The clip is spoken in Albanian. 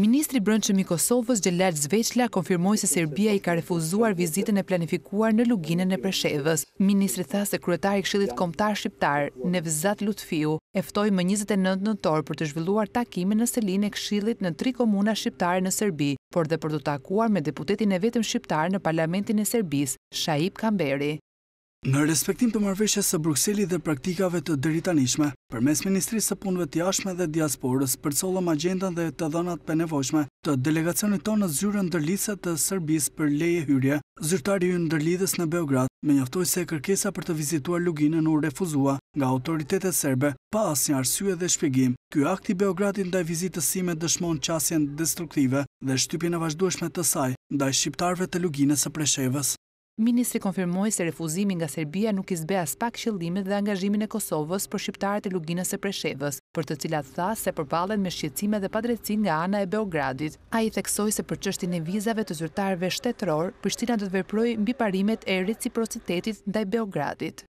Ministri Brënqëm i Kosovës Gjellert Zveçla konfirmoj se Serbia i ka refuzuar vizitën e planifikuar në luginën e preshevës. Ministri tha se kryetar i kshilit komtar shqiptar, Nevzat Lutfiu, eftoj më 29 nëntor për të zhvilluar takime në selin e kshilit në tri komuna shqiptare në Serbi, por dhe për të takuar me deputetin e vetëm shqiptar në parlamentin e Serbis, Shaip Kamberi. Në respektim të marveshje së Bruxelli dhe praktikave të dëritanishme, për mes Ministrisë të punëve të jashme dhe diasporës, përcolëm agendën dhe të dhënat nevojshme të delegacionit tonë në zyrën dërlisët të Sërbis për leje hyrje, zyrtari ju në dërlidhës në Beograd, me njoftoj se kërkesa për të vizituar luginën u refuzua nga autoritetet serbe, pa as një arsye dhe shpjegim. Ky akti Beogradin dhe vizitësime dëshmon qasjen destruktive dhe e vazhdueshme të saj, të luginës preshevës. Ministri konfirmoi se refuzimi nga Serbia nuk i zbe as pak qëllimet dhe angazhimin e Kosovës për shqiptarët e luginës së Preshevës, për të cilat tha se përballen me shqetësime dhe padrejti nga ana e Beogradit. Ai theksoi se për çështjen e vizave të zyrtarëve shtetëror, Prishtina do të veprojë mbi parimet e reciprocitetit ndaj Beogradit.